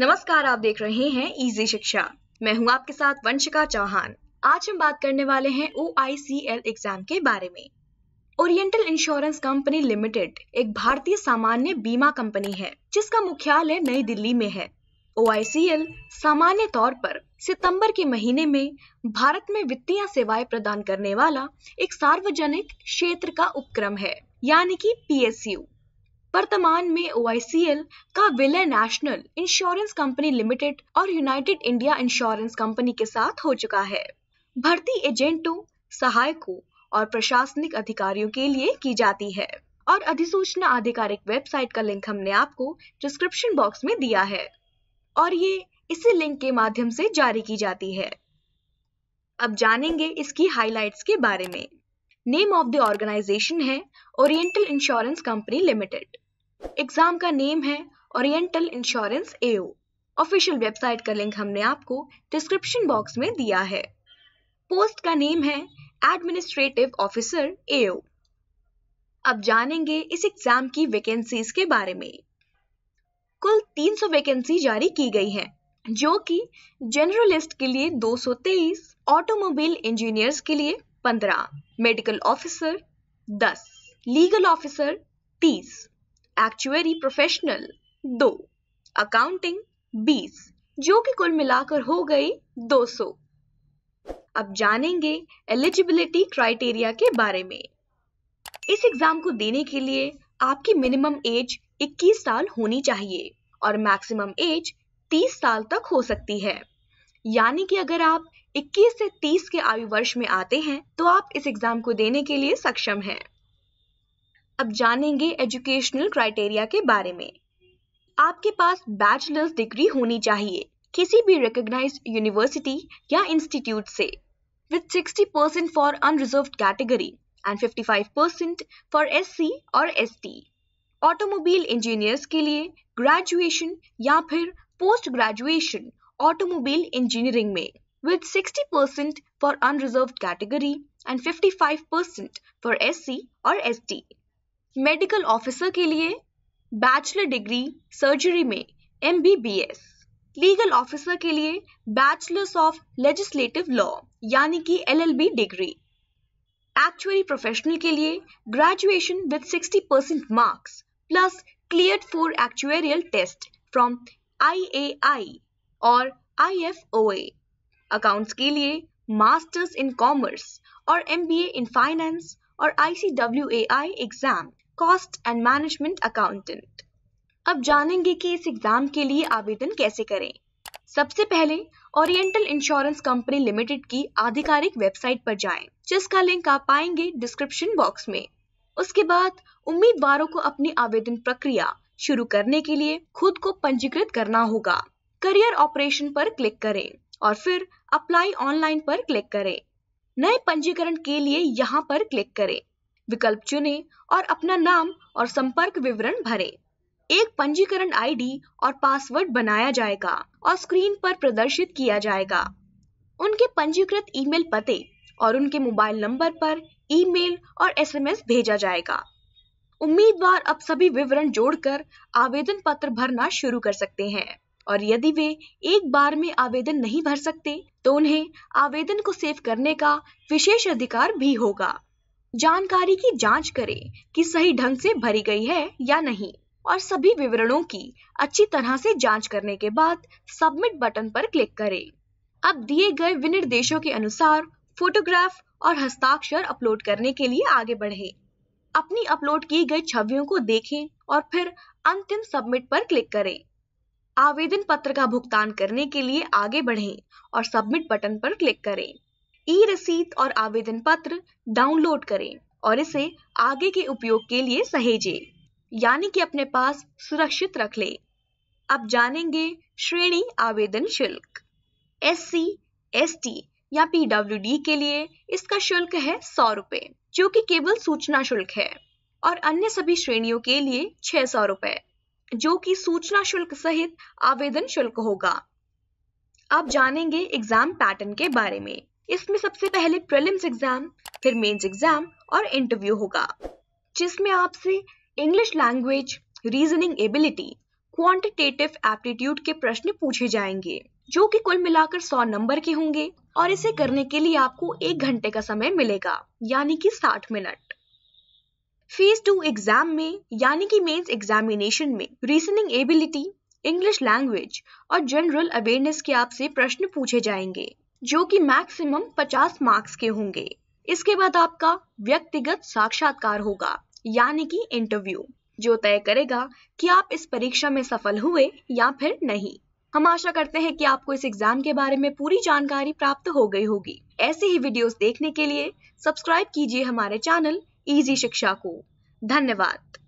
नमस्कार आप देख रहे हैं इजी शिक्षा मैं हूं आपके साथ वंशिका चौहान आज हम बात करने वाले हैं ओ एग्जाम के बारे में ओरिएंटल इंश्योरेंस कंपनी लिमिटेड एक भारतीय सामान्य बीमा कंपनी है जिसका मुख्यालय नई दिल्ली में है ओ सामान्य तौर पर सितंबर के महीने में भारत में वित्तीय सेवाएं प्रदान करने वाला एक सार्वजनिक क्षेत्र का उपक्रम है यानी कि पीएसयू वर्तमान में ओ का विलय नेशनल इंश्योरेंस कंपनी लिमिटेड और यूनाइटेड इंडिया इंश्योरेंस कंपनी के साथ हो चुका है भर्ती एजेंटों सहायकों और प्रशासनिक अधिकारियों के लिए की जाती है और अधिसूचना आधिकारिक वेबसाइट का लिंक हमने आपको डिस्क्रिप्शन बॉक्स में दिया है और ये इसी लिंक के माध्यम से जारी की जाती है अब जानेंगे इसकी हाइलाइट्स के बारे में नेम ऑफ द ऑर्गेनाइजेशन है oriental insurance company limited exam का नेम है oriental insurance AO official website का लिंक हमने आपको डिस्क्रिप्शन बॉक्स में दिया है पोस्ट का नेम है एडमिनिस्ट्रेटिव ऑफिसर एओ अब जानेंगे इस एग्जाम की वैकेंसीज के बारे में कुल 300 वैकेंसी जारी की गई है जो कि जनरलिस्ट के लिए 223, ऑटोमोबाइल इंजीनियर्स के लिए 15, medical officer 10, legal officer actuary professional दो अकाउंटिंग बीस जो कि कुल मिलाकर हो गई 200। अब जानेंगे एलिजिबिलिटी क्राइटेरिया के बारे में इस एग्जाम को देने के लिए आपकी मिनिमम एज 21 साल होनी चाहिए और मैक्सिमम एज 30 साल तक हो सकती है यानी कि अगर आप 21 से 30 के आयु वर्ष में आते हैं तो आप इस एग्जाम को देने के लिए सक्षम हैं अब जानेंगे एजुकेशनल क्राइटेरिया के बारे में आपके पास बैचलर्स डिग्री होनी चाहिए किसी भी रिकग्नाइज यूनिवर्सिटी या इंस्टीट्यूट से with 60 percent for unreserved category and 55 percent for S और एस ऑटोमोबाइल इंजीनियर्स के लिए ग्रेजुएशन या फिर पोस्ट ग्रेजुएशन ऑटोमोबाइल इंजीनियरिंग में with 60% for unreserved category and 55% C और एस टी मेडिकल ऑफिसर के लिए बैचलर डिग्री सर्जरी में एम लीगल ऑफिसर के लिए बैचलर्स ऑफ लेजिस्लेटिव लॉ यानी कि एल डिग्री एक्चुअली प्रोफेशनल के लिए graduation with 60 percent marks plus clear four actuarial test from I और आईएफओए अकाउंट्स के लिए मास्टर्स इन कॉमर्स और ए इन फाइनेंस और I exam cost and management accountant अब जानेंगे कि इस एग्जाम के लिए आवेदन कैसे करें सबसे पहले ओरिएंटल इंश्योरेंस कंपनी लिमिटेड की आधिकारिक वेबसाइट पर जाएं, जिसका लिंक आप पाएंगे डिस्क्रिप्शन बॉक्स में उसके बाद उम्मीदवारों को अपनी आवेदन प्रक्रिया शुरू करने के लिए खुद को पंजीकृत करना होगा करियर ऑपरेशन पर क्लिक करें और फिर अप्लाई ऑनलाइन पर क्लिक करें नए पंजीकरण के लिए यहाँ पर क्लिक करें विकल्प चुने और अपना नाम और संपर्क विवरण भरें। एक पंजीकरण आईडी और पासवर्ड बनाया जाएगा और स्क्रीन पर प्रदर्शित किया जाएगा उनके पंजीकृत ईमेल पते और उनके मोबाइल नंबर पर ईमेल और एसएमएस भेजा जाएगा उम्मीदवार अब सभी विवरण जोड़कर आवेदन पत्र भरना शुरू कर सकते हैं और यदि वे एक बार में आवेदन नहीं भर सकते तो उन्हें आवेदन को सेव करने का विशेष अधिकार भी होगा जानकारी की जांच करें कि सही ढंग से भरी गई है या नहीं और सभी विवरणों की अच्छी तरह से जांच करने के बाद सबमिट बटन पर क्लिक करें अब दिए गए विनिर्देशों के अनुसार फोटोग्राफ और हस्ताक्षर अपलोड करने के लिए आगे बढ़े अपनी अपलोड की गई छवियों को देखें और फिर अंतिम सबमिट पर क्लिक करें आवेदन पत्र का भुगतान करने के लिए आगे बढ़ें और सबमिट बटन पर क्लिक करें ई रसीद और आवेदन पत्र डाउनलोड करें और इसे आगे के उपयोग के लिए सहेजे यानी कि अपने पास सुरक्षित रख ले अब जानेंगे श्रेणी आवेदन शुल्क एस सी एस टी या पीडब्ल्यू डी के लिए इसका शुल्क है सौ रुपए जो कि केवल सूचना शुल्क है और अन्य सभी श्रेणियों के लिए छह सौ रुपए जो कि सूचना शुल्क सहित आवेदन शुल्क होगा अब जानेंगे एग्जाम पैटर्न के बारे में इसमें सबसे पहले प्रीलिम्स एग्जाम फिर मेंस एग्जाम और इंटरव्यू होगा जिसमें आपसे English language reasoning ability quantitative aptitude के प्रश्न पूछे जाएंगे जो कि कुल मिलाकर 100 नंबर के होंगे और इसे करने के लिए आपको एक घंटे का समय मिलेगा यानी कि 60 मिनट फेज टू एग्जाम में यानी कि मेंस एग्जामिनेशन में रीजनिंग एबिलिटी इंग्लिश लैंग्वेज और जनरल अवेयरनेस के आपसे प्रश्न पूछे जाएंगे जो कि मैक्सिमम 50 मार्क्स के होंगे इसके बाद आपका व्यक्तिगत साक्षात्कार होगा यानी कि इंटरव्यू जो तय करेगा कि आप इस परीक्षा में सफल हुए या फिर नहीं हम आशा करते हैं कि आपको इस एग्जाम के बारे में पूरी जानकारी प्राप्त हो गई होगी ऐसे ही वीडियोस देखने के लिए सब्सक्राइब कीजिए हमारे चैनल इजी शिक्षा को धन्यवाद